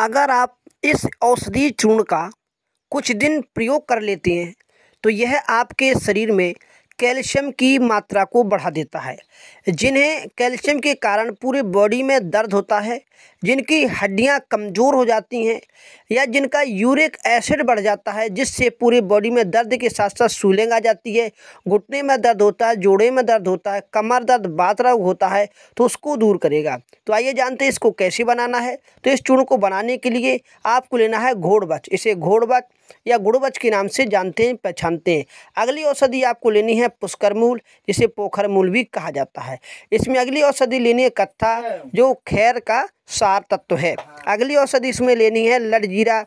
अगर आप इस औषधि चूर्ण का कुछ दिन प्रयोग कर लेते हैं तो यह आपके शरीर में कैल्शियम की मात्रा को बढ़ा देता है जिन्हें कैल्शियम के कारण पूरे बॉडी में दर्द होता है जिनकी हड्डियां कमज़ोर हो जाती हैं या जिनका यूरिक एसिड बढ़ जाता है जिससे पूरी बॉडी में दर्द के साथ साथ सूलिंग आ जाती है घुटने में दर्द होता है जोड़े में दर्द होता है कमर दर्द रोग होता है तो उसको दूर करेगा तो आइए जानते हैं इसको कैसे बनाना है तो इस चूर्ण को बनाने के लिए आपको लेना है घोड़बच इसे घोड़बच या गुड़बच के नाम से जानते हैं पहचानते हैं अगली औषधि आपको लेनी है पुष्कर मूल जिसे पोखर मूल भी कहा जाता है इसमें अगली औषधि लेनी है कत्था हाँ। जो खैर का सार सार तत्व है अगली औषधि इसमें लेनी है लड़जीरा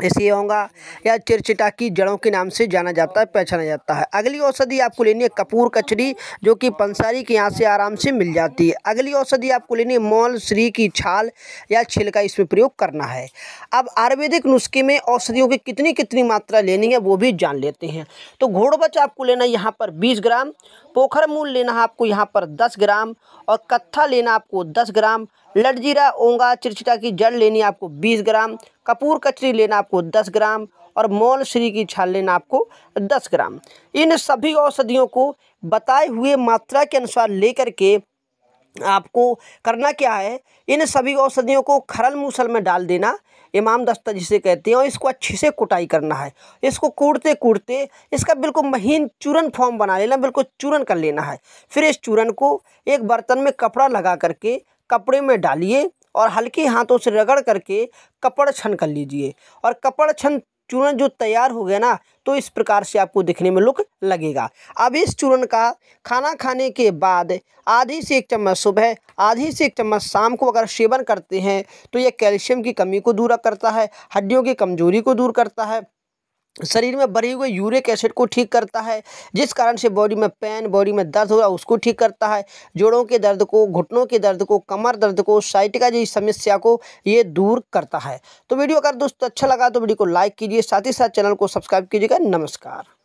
होगा या चिरचिटा की जड़ों के नाम से जाना जाता है पहचाना जाता है अगली औषधि आपको लेनी है कपूर कचरी जो कि पंसारी के यहाँ से आराम से मिल जाती है अगली औषधि आपको लेनी है मौल श्री की छाल या छिलका इसमें प्रयोग करना है अब आयुर्वेदिक नुस्खे में औषधियों की कितनी कितनी मात्रा लेनी है वो भी जान लेते हैं तो घोड़बच आपको लेना यहाँ पर बीस ग्राम पोखर मूल लेना है आपको यहाँ पर दस ग्राम और कत्था लेना आपको दस ग्राम लटजीरा ओंगा चिरचिटा की जड़ लेनी आपको बीस ग्राम कपूर कचरी लेना आपको दस ग्राम और मौल श्री की छाल लेना आपको दस ग्राम इन सभी औषधियों को बताए हुए मात्रा के अनुसार लेकर के आपको करना क्या है इन सभी औषधियों को खरल मूसल में डाल देना इमाम दस्ता जिसे कहते हैं और इसको अच्छे से कुटाई करना है इसको कूटते कूटते इसका बिल्कुल महीन चूरन फॉर्म बना लेना बिल्कुल चूरन कर लेना है फिर इस चूरन को एक बर्तन में कपड़ा लगा करके कपड़े में डालिए और हल्के हाथों से रगड़ करके कपड़ छन कर लीजिए और कपड़ छन चूर्ण जो तैयार हो गया ना तो इस प्रकार से आपको दिखने में लुक लगेगा अब इस चूर्ण का खाना खाने के बाद आधी से एक चम्मच सुबह आधी से एक चम्मच शाम को अगर सेवन करते हैं तो यह कैल्शियम की कमी को दूर करता है हड्डियों की कमजोरी को दूर करता है शरीर में बढ़ी हुई यूरिक एसिड को ठीक करता है जिस कारण से बॉडी में पेन बॉडी में दर्द हो रहा है उसको ठीक करता है जोड़ों के दर्द को घुटनों के दर्द को कमर दर्द को साइट का जी समस्या को ये दूर करता है तो वीडियो अगर दोस्तों अच्छा लगा तो वीडियो को लाइक कीजिए साथ ही साथ चैनल को सब्सक्राइब कीजिएगा नमस्कार